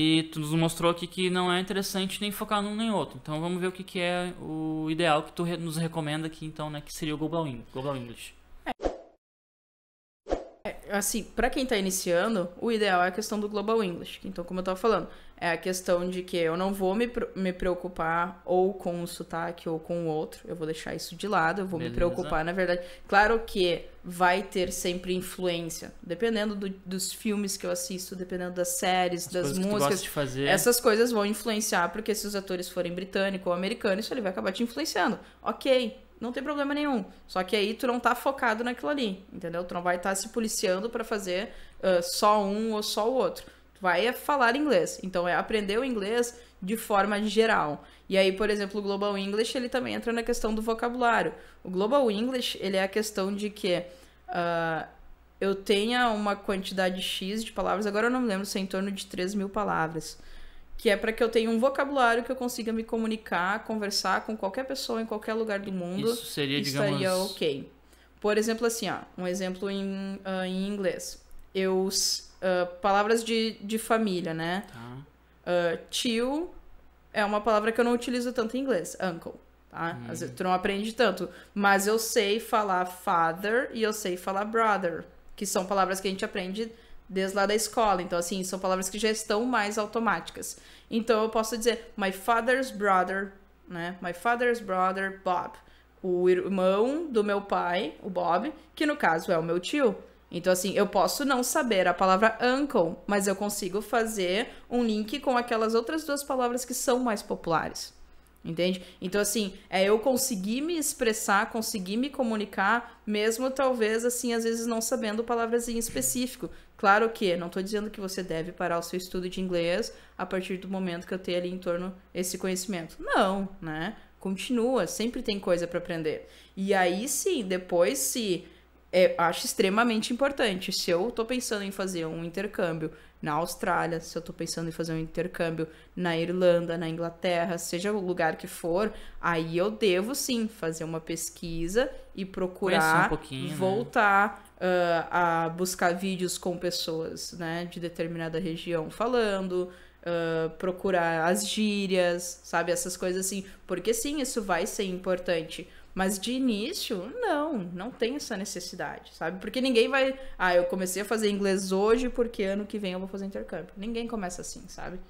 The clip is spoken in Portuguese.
E tu nos mostrou aqui que não é interessante nem focar num nem outro. Então vamos ver o que, que é o ideal que tu nos recomenda aqui, então, né? Que seria o Global English. É, assim, para quem está iniciando, o ideal é a questão do Global English. Então, como eu estava falando, é a questão de que eu não vou me, me preocupar ou com o sotaque ou com o outro. Eu vou deixar isso de lado, eu vou Beleza. me preocupar, na verdade. Claro que vai ter sempre influência, dependendo do, dos filmes que eu assisto, dependendo das séries, As das músicas. de fazer. Essas coisas vão influenciar, porque se os atores forem britânicos ou americanos, isso ele vai acabar te influenciando. Ok, não tem problema nenhum. Só que aí tu não tá focado naquilo ali, entendeu? Tu não vai estar tá se policiando para fazer uh, só um ou só o outro. Tu vai é falar inglês. Então é aprender o inglês de forma geral. E aí, por exemplo, o Global English, ele também entra na questão do vocabulário. O Global English, ele é a questão de que uh, eu tenha uma quantidade X de palavras, agora eu não me lembro se é em torno de 3 mil palavras que é para que eu tenha um vocabulário que eu consiga me comunicar, conversar com qualquer pessoa em qualquer lugar do mundo. Isso seria, digamos. estaria ok. Por exemplo, assim, ó, um exemplo em, uh, em inglês. Eu, uh, palavras de, de família, né? Tá. Uh, tio é uma palavra que eu não utilizo tanto em inglês, uncle. Tá? Hum. Às vezes tu não aprende tanto. Mas eu sei falar father e eu sei falar brother, que são palavras que a gente aprende desde lá da escola. Então, assim, são palavras que já estão mais automáticas. Então, eu posso dizer my father's brother, né? My father's brother Bob. O irmão do meu pai, o Bob, que no caso é o meu tio. Então, assim, eu posso não saber a palavra uncle, mas eu consigo fazer um link com aquelas outras duas palavras que são mais populares. Entende? Então, assim, é eu conseguir me expressar, conseguir me comunicar, mesmo talvez, assim, às vezes não sabendo palavras em específico. Claro que não estou dizendo que você deve parar o seu estudo de inglês a partir do momento que eu tenho ali em torno esse conhecimento. Não, né? Continua, sempre tem coisa para aprender. E aí sim, depois se é, acho extremamente importante. Se eu estou pensando em fazer um intercâmbio na Austrália, se eu estou pensando em fazer um intercâmbio na Irlanda, na Inglaterra, seja o lugar que for, aí eu devo sim fazer uma pesquisa e procurar um né? voltar né? uh, a buscar vídeos com pessoas né, de determinada região falando. Uh, procurar as gírias, sabe? Essas coisas assim. Porque sim, isso vai ser importante mas de início, não, não tem essa necessidade, sabe? Porque ninguém vai. Ah, eu comecei a fazer inglês hoje porque ano que vem eu vou fazer intercâmbio. Ninguém começa assim, sabe?